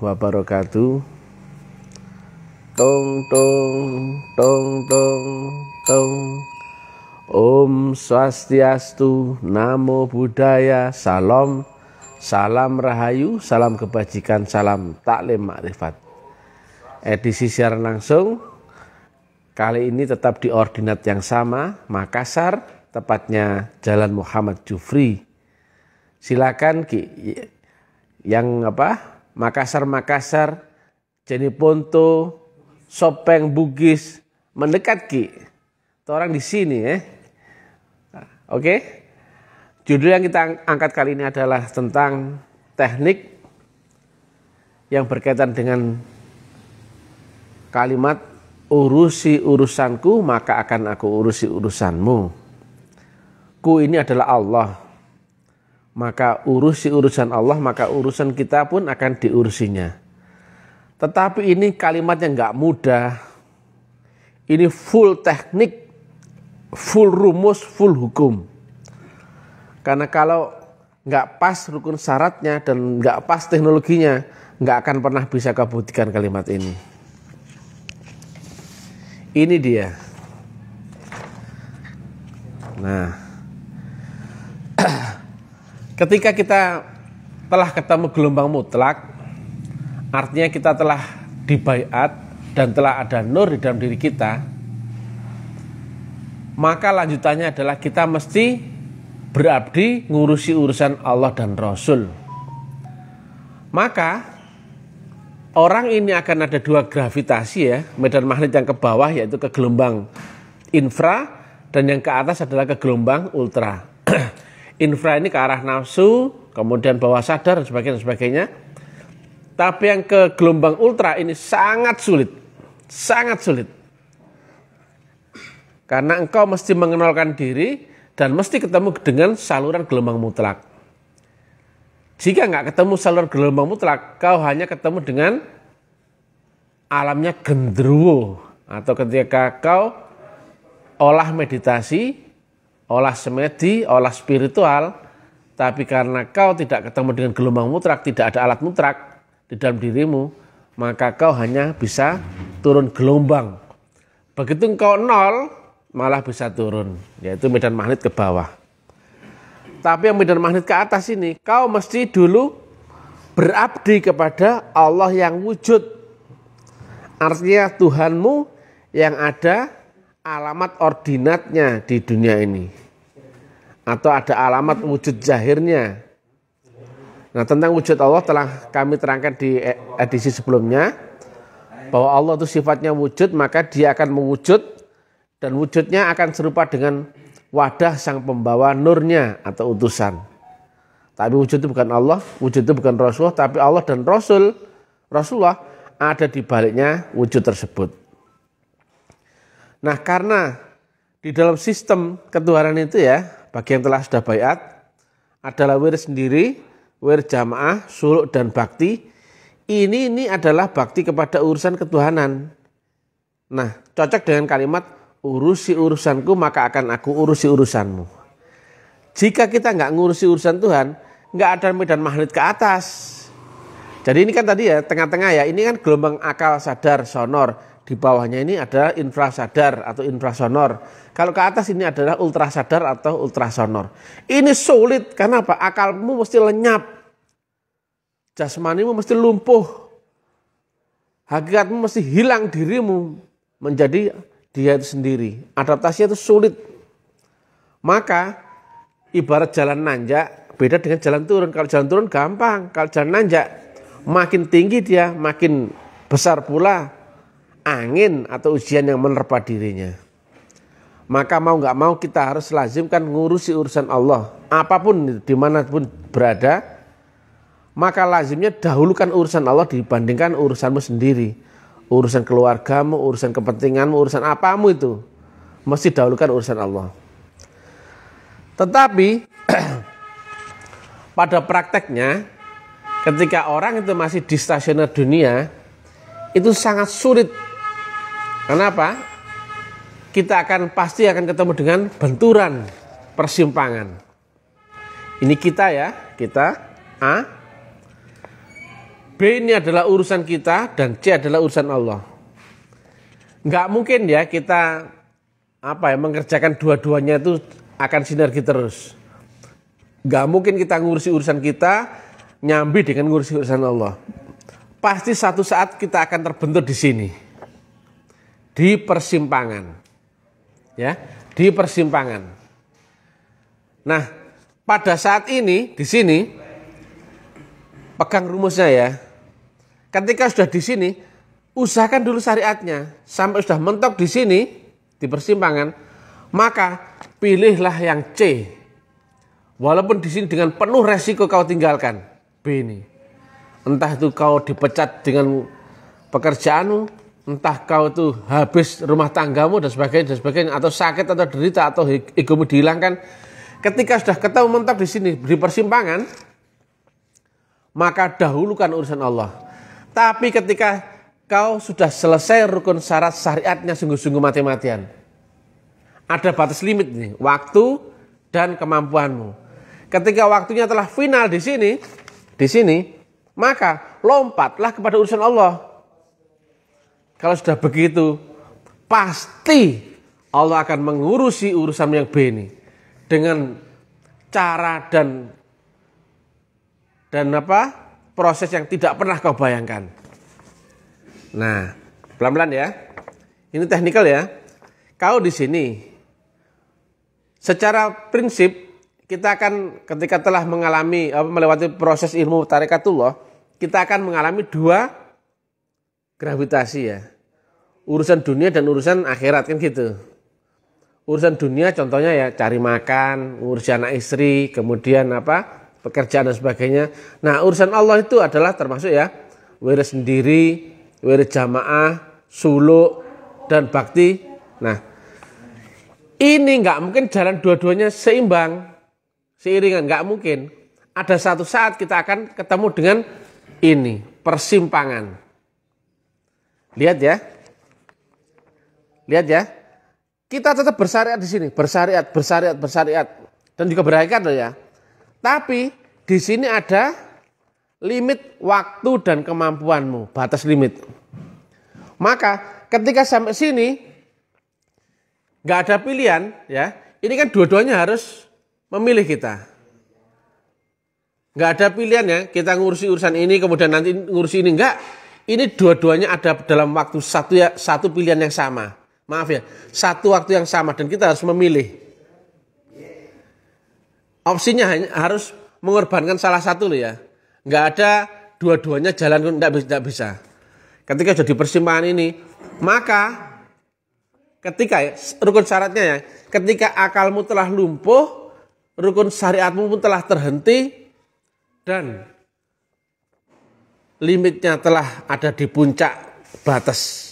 wabarakatuh tong tong tong tong tong Om Swastiastu Namo Buddhaya Salam Salam Rahayu Salam Kebajikan Salam Taklim Makrifat Edisi siaran langsung Kali ini tetap di ordinat yang sama Makassar Tepatnya Jalan Muhammad Jufri Silakan Ki yang apa Makassar-Makassar, Jeniponto, Sopeng, Bugis, mendekat Ki. Itu orang di sini ya. Oke. Judul yang kita angkat kali ini adalah tentang teknik yang berkaitan dengan kalimat urusi urusanku maka akan aku urusi urusanmu. Ku ini adalah Allah maka urusi urusan Allah, maka urusan kita pun akan diurusinya. Tetapi ini kalimat yang nggak mudah. Ini full teknik, full rumus, full hukum. Karena kalau nggak pas rukun syaratnya dan nggak pas teknologinya, nggak akan pernah bisa kebutikan kalimat ini. Ini dia. Nah. Ketika kita telah ketemu gelombang mutlak, artinya kita telah dibaiat dan telah ada nur di dalam diri kita, maka lanjutannya adalah kita mesti berabdi ngurusi urusan Allah dan Rasul. Maka orang ini akan ada dua gravitasi ya, medan magnet yang ke bawah yaitu ke gelombang infra dan yang ke atas adalah ke gelombang ultra. infra ini ke arah nafsu, kemudian bawah sadar dan sebagainya, dan sebagainya. Tapi yang ke gelombang ultra ini sangat sulit, sangat sulit. Karena engkau mesti mengenalkan diri dan mesti ketemu dengan saluran gelombang mutlak. Jika nggak ketemu saluran gelombang mutlak, kau hanya ketemu dengan alamnya gendruwo atau ketika kau olah meditasi olah semedi, olah spiritual, tapi karena kau tidak ketemu dengan gelombang mutrak, tidak ada alat mutrak di dalam dirimu, maka kau hanya bisa turun gelombang. Begitu kau nol, malah bisa turun, yaitu medan magnet ke bawah. Tapi yang medan magnet ke atas ini, kau mesti dulu berabdi kepada Allah yang wujud. Artinya Tuhanmu yang ada alamat ordinatnya di dunia ini atau ada alamat wujud zahirnya. Nah, tentang wujud Allah telah kami terangkan di e- edisi sebelumnya bahwa Allah itu sifatnya wujud, maka dia akan mewujud dan wujudnya akan serupa dengan wadah sang pembawa nurnya atau utusan. Tapi wujud itu bukan Allah, wujud itu bukan Rasulullah, tapi Allah dan Rasul, Rasulullah ada di baliknya wujud tersebut. Nah, karena di dalam sistem ketuhanan itu ya, bagi yang telah sudah bayat adalah wir sendiri, wir jamaah, suluk dan bakti. Ini ini adalah bakti kepada urusan ketuhanan. Nah, cocok dengan kalimat urusi urusanku maka akan aku urusi urusanmu. Jika kita nggak ngurusi urusan Tuhan, nggak ada medan magnet ke atas. Jadi ini kan tadi ya tengah-tengah ya, ini kan gelombang akal sadar sonor di bawahnya ini ada infrasadar atau infrasonor. Kalau ke atas ini adalah ultrasadar atau ultrasonor. Ini sulit karena apa? Akalmu mesti lenyap. Jasmanimu mesti lumpuh. Hakikatmu mesti hilang dirimu menjadi dia itu sendiri. Adaptasinya itu sulit. Maka ibarat jalan nanjak beda dengan jalan turun. Kalau jalan turun gampang, kalau jalan nanjak makin tinggi dia makin besar pula angin atau ujian yang menerpa dirinya. Maka mau nggak mau kita harus lazimkan ngurusi urusan Allah. Apapun dimanapun berada, maka lazimnya dahulukan urusan Allah dibandingkan urusanmu sendiri. Urusan keluargamu, urusan kepentinganmu, urusan apamu itu. Mesti dahulukan urusan Allah. Tetapi pada prakteknya ketika orang itu masih di stasioner dunia, itu sangat sulit Kenapa? Kita akan pasti akan ketemu dengan benturan persimpangan. Ini kita ya, kita A. B ini adalah urusan kita dan C adalah urusan Allah. Enggak mungkin ya kita apa ya mengerjakan dua-duanya itu akan sinergi terus. Enggak mungkin kita ngurusi urusan kita nyambi dengan ngurusi urusan Allah. Pasti satu saat kita akan terbentur di sini di persimpangan. Ya, di persimpangan. Nah, pada saat ini di sini pegang rumusnya ya. Ketika sudah di sini, usahakan dulu syariatnya sampai sudah mentok di sini di persimpangan, maka pilihlah yang C. Walaupun di sini dengan penuh resiko kau tinggalkan B ini. Entah itu kau dipecat dengan pekerjaanmu, entah kau itu habis rumah tanggamu dan sebagainya dan sebagainya atau sakit atau derita atau egomu dihilangkan ketika sudah ketemu mentok di sini di persimpangan maka dahulukan urusan Allah tapi ketika kau sudah selesai rukun syarat syariatnya sungguh-sungguh mati-matian ada batas limit nih waktu dan kemampuanmu ketika waktunya telah final di sini di sini maka lompatlah kepada urusan Allah kalau sudah begitu, pasti Allah akan mengurusi urusan yang B ini dengan cara dan dan apa proses yang tidak pernah kau bayangkan. Nah, pelan-pelan ya. Ini teknikal ya. Kau di sini secara prinsip kita akan ketika telah mengalami melewati proses ilmu tarikatullah, kita akan mengalami dua gravitasi ya. Urusan dunia dan urusan akhirat kan gitu. Urusan dunia contohnya ya cari makan, urusan anak istri, kemudian apa? pekerjaan dan sebagainya. Nah, urusan Allah itu adalah termasuk ya wirid sendiri, wirid jamaah, suluk dan bakti. Nah, ini nggak mungkin jalan dua-duanya seimbang, seiringan, nggak mungkin. Ada satu saat kita akan ketemu dengan ini persimpangan. Lihat ya. Lihat ya. Kita tetap bersyariat di sini, bersyariat, bersyariat, bersyariat dan juga berhakikat loh ya. Tapi di sini ada limit waktu dan kemampuanmu, batas limit. Maka ketika sampai sini nggak ada pilihan ya. Ini kan dua-duanya harus memilih kita. Nggak ada pilihan ya, kita ngurusi urusan ini kemudian nanti ngurusi ini enggak ini dua-duanya ada dalam waktu satu ya satu pilihan yang sama. Maaf ya, satu waktu yang sama dan kita harus memilih. Opsinya hanya harus mengorbankan salah satu loh ya. Nggak ada dua-duanya jalan nggak bisa, bisa. Ketika jadi persimpangan ini, maka ketika ya, rukun syaratnya ya, ketika akalmu telah lumpuh, rukun syariatmu pun telah terhenti dan limitnya telah ada di puncak batas.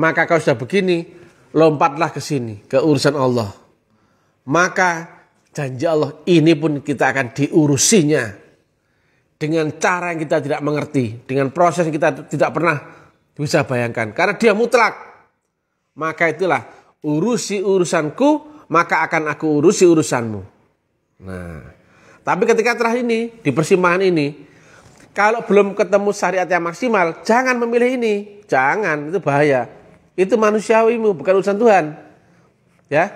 Maka kau sudah begini, lompatlah ke sini, ke urusan Allah. Maka janji Allah ini pun kita akan diurusinya dengan cara yang kita tidak mengerti, dengan proses yang kita tidak pernah bisa bayangkan. Karena dia mutlak. Maka itulah urusi urusanku, maka akan aku urusi urusanmu. Nah, tapi ketika terah ini di persimpangan ini, kalau belum ketemu syariat yang maksimal, jangan memilih ini. Jangan, itu bahaya. Itu manusiawimu, bukan urusan Tuhan. Ya.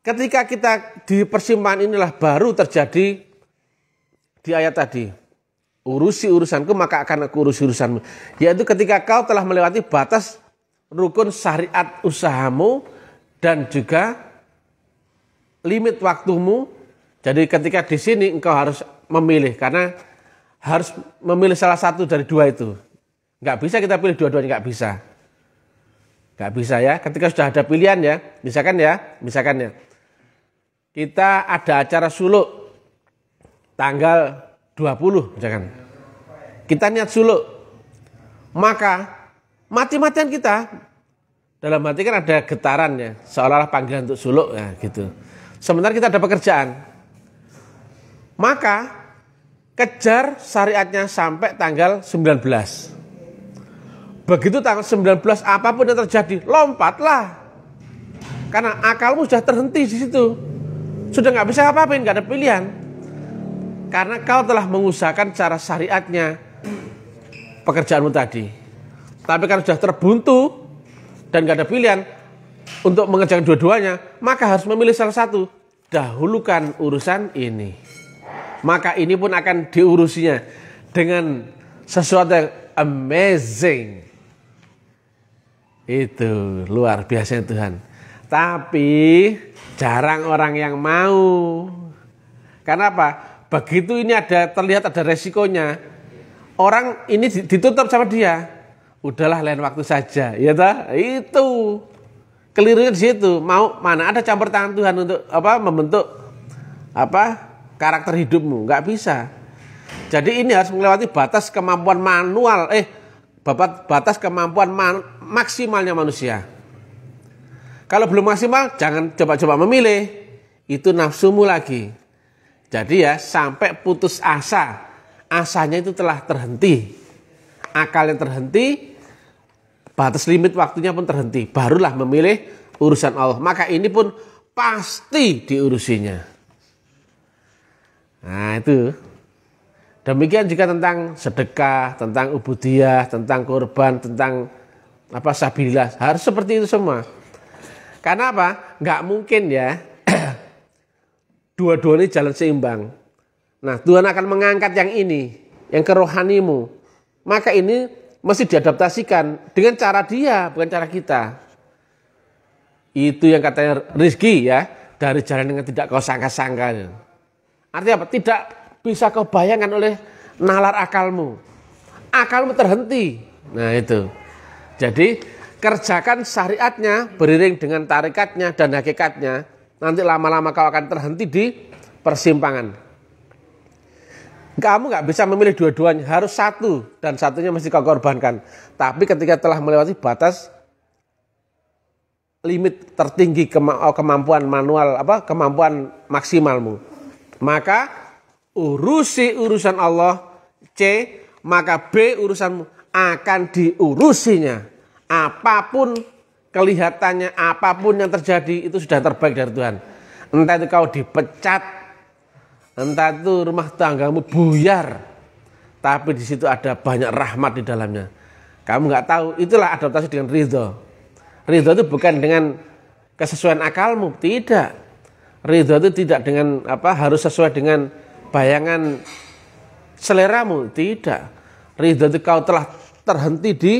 Ketika kita di persimpangan inilah baru terjadi di ayat tadi. Urusi urusanku maka akan aku urusi urusanmu. Yaitu ketika kau telah melewati batas rukun syariat usahamu dan juga limit waktumu. Jadi ketika di sini engkau harus memilih karena harus memilih salah satu dari dua itu. Nggak bisa kita pilih dua-duanya, nggak bisa. Nggak bisa ya, ketika sudah ada pilihan ya, misalkan ya, misalkan ya. Kita ada acara suluk tanggal 20 misalkan. Kita niat suluk. Maka mati-matian kita dalam hati kan ada getaran ya, seolah-olah panggilan untuk suluk ya gitu. Sementara kita ada pekerjaan. Maka kejar syariatnya sampai tanggal 19. Begitu tanggal 19 apapun yang terjadi, lompatlah. Karena akalmu sudah terhenti di situ. Sudah nggak bisa apa-apa, nggak ada pilihan. Karena kau telah mengusahakan cara syariatnya pekerjaanmu tadi. Tapi karena sudah terbuntu dan nggak ada pilihan untuk mengejar dua-duanya, maka harus memilih salah satu. Dahulukan urusan ini maka ini pun akan diurusinya dengan sesuatu yang amazing. Itu luar biasa ya Tuhan. Tapi jarang orang yang mau. Karena apa? Begitu ini ada terlihat ada resikonya. Orang ini ditutup sama dia. Udahlah lain waktu saja, ya toh? Itu kelirunya di situ. Mau mana ada campur tangan Tuhan untuk apa membentuk apa karakter hidupmu. Nggak bisa. Jadi ini harus melewati batas kemampuan manual, eh batas kemampuan man, maksimalnya manusia. Kalau belum maksimal, jangan coba-coba memilih. Itu nafsumu lagi. Jadi ya sampai putus asa. Asanya itu telah terhenti. Akal yang terhenti, batas limit waktunya pun terhenti. Barulah memilih urusan Allah. Maka ini pun pasti diurusinya. Nah itu. Demikian juga tentang sedekah, tentang ubudiyah, tentang korban, tentang apa sabillah. Harus seperti itu semua. Karena apa? Nggak mungkin ya. dua dua ini jalan seimbang. Nah Tuhan akan mengangkat yang ini, yang kerohanimu. Maka ini mesti diadaptasikan dengan cara dia, bukan cara kita. Itu yang katanya rizki ya, dari jalan dengan tidak kau sangka-sangka. Artinya apa? Tidak bisa kau bayangkan oleh nalar akalmu. Akalmu terhenti. Nah itu. Jadi kerjakan syariatnya beriring dengan tarikatnya dan hakikatnya. Nanti lama-lama kau akan terhenti di persimpangan. Kamu nggak bisa memilih dua-duanya, harus satu dan satunya mesti kau korbankan. Tapi ketika telah melewati batas limit tertinggi kema oh, kemampuan manual apa kemampuan maksimalmu maka urusi urusan Allah C, maka B urusanmu akan diurusinya. Apapun kelihatannya, apapun yang terjadi itu sudah terbaik dari Tuhan. Entah itu kau dipecat, entah itu rumah tanggamu buyar. Tapi di situ ada banyak rahmat di dalamnya. Kamu nggak tahu, itulah adaptasi dengan ridho. Ridho itu bukan dengan kesesuaian akalmu, tidak ridho itu tidak dengan apa harus sesuai dengan bayangan seleramu tidak ridho itu kau telah terhenti di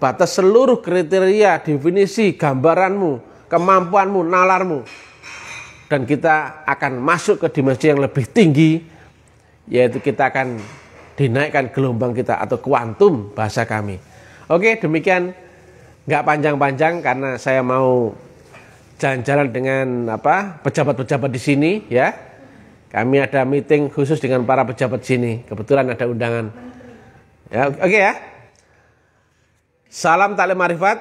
batas seluruh kriteria definisi gambaranmu kemampuanmu nalarmu dan kita akan masuk ke dimensi yang lebih tinggi yaitu kita akan dinaikkan gelombang kita atau kuantum bahasa kami oke demikian nggak panjang-panjang karena saya mau jalan-jalan dengan apa pejabat-pejabat di sini ya. Kami ada meeting khusus dengan para pejabat sini. Kebetulan ada undangan. Ya, oke okay ya. Salam taklim marifat.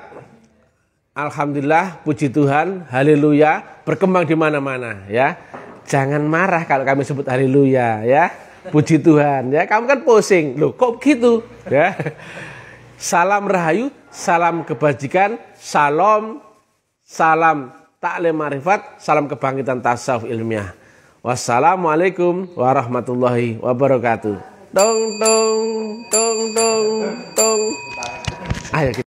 Alhamdulillah, puji Tuhan, haleluya, berkembang di mana-mana ya. Jangan marah kalau kami sebut haleluya ya. Puji Tuhan ya. Kamu kan pusing. Loh, kok gitu? Ya. Salam rahayu, salam kebajikan, salam salam taklim marifat, salam kebangkitan tasawuf ilmiah. Wassalamualaikum warahmatullahi wabarakatuh. Tung tung tung tung tung. Ayo kita